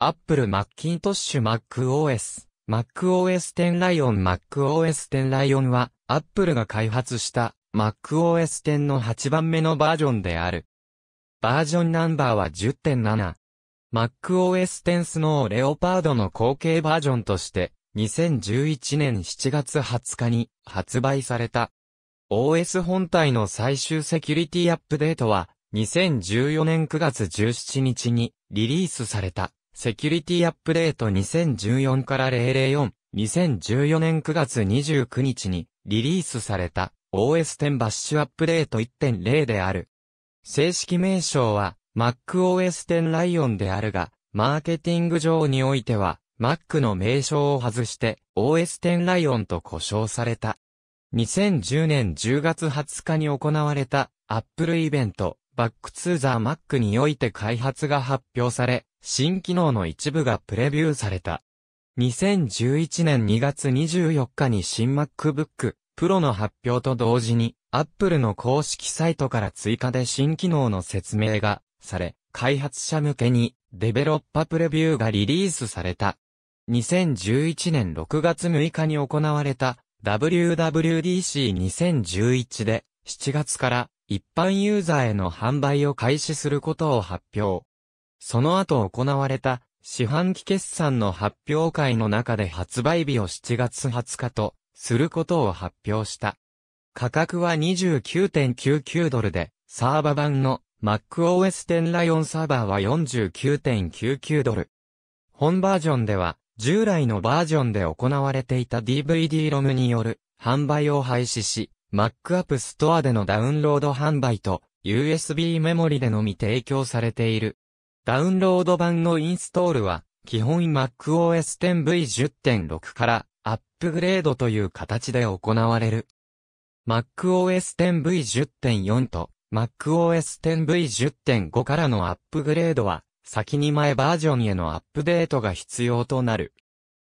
アップルマッキントッシュ MacOS、MacOS 10ライオン MacOS 10ライオンは、アップルが開発した MacOS 10の8番目のバージョンである。バージョンナンバーは10.7。MacOS 10スノーレオパードの後継バージョンとして、2011年7月20日に発売された。OS 本体の最終セキュリティアップデートは、2014年9月17日にリリースされた。セキュリティアップデート2014から004、2014年9月29日にリリースされた OS10 バッシュアップデート1.0である。正式名称は MacOS10 ライオンであるが、マーケティング上においては Mac の名称を外して OS10 ライオンと呼称された。2010年10月20日に行われた Apple イベントバックツーザー Mac において開発が発表され、新機能の一部がプレビューされた。2011年2月24日に新 MacBook Pro の発表と同時に、Apple の公式サイトから追加で新機能の説明がされ、開発者向けにデベロッパプレビューがリリースされた。2011年6月6日に行われた WWDC2011 で7月から一般ユーザーへの販売を開始することを発表。その後行われた、四半期決算の発表会の中で発売日を7月20日と、することを発表した。価格は29.99ドルで、サーバ版の MacOS 10ライオンサーバーは49.99ドル。本バージョンでは、従来のバージョンで行われていた DVD ロムによる販売を廃止し、Mac App Store でのダウンロード販売と USB メモリでのみ提供されている。ダウンロード版のインストールは、基本 MacOS 10V10.6 からアップグレードという形で行われる。MacOS 10V10.4 と MacOS 10V10.5 からのアップグレードは、先に前バージョンへのアップデートが必要となる。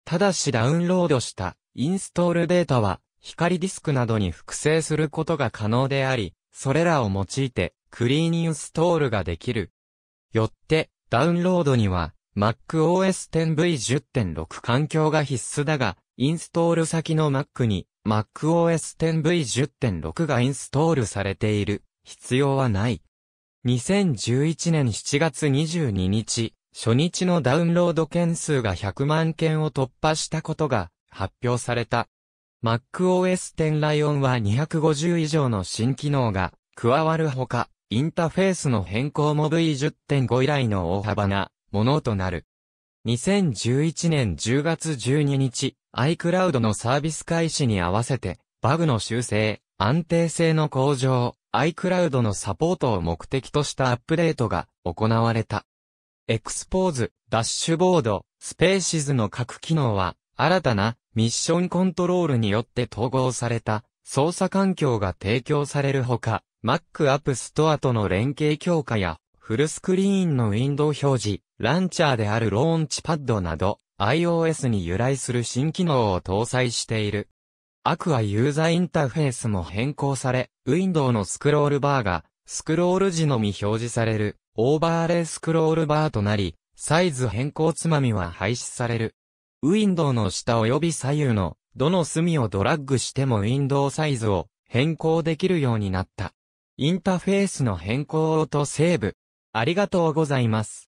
ただしダウンロードしたインストールデータは、光ディスクなどに複製することが可能であり、それらを用いてクリーンインストールができる。よって、ダウンロードには、MacOS 10V10.6 環境が必須だが、インストール先の Mac に MacOS 10V10.6 がインストールされている必要はない。2011年7月22日、初日のダウンロード件数が100万件を突破したことが発表された。MacOS 10 Lion は250以上の新機能が加わるほか、インターフェースの変更も V10.5 以来の大幅なものとなる。2011年10月12日、iCloud のサービス開始に合わせて、バグの修正、安定性の向上、iCloud のサポートを目的としたアップデートが行われた。エクスポーズ、ダッシュボード、スペーシズの各機能は、新たなミッションコントロールによって統合された操作環境が提供されるほか、Mac App Store との連携強化や、フルスクリーンのウィンドウ表示、ランチャーであるローンチパッドなど、iOS に由来する新機能を搭載している。アクアユーザーインターフェースも変更され、ウィンドウのスクロールバーが、スクロール時のみ表示される、オーバーレイスクロールバーとなり、サイズ変更つまみは廃止される。ウィンドウの下及び左右の、どの隅をドラッグしてもウィンドウサイズを変更できるようになった。インターフェースの変更をとセーブ。ありがとうございます。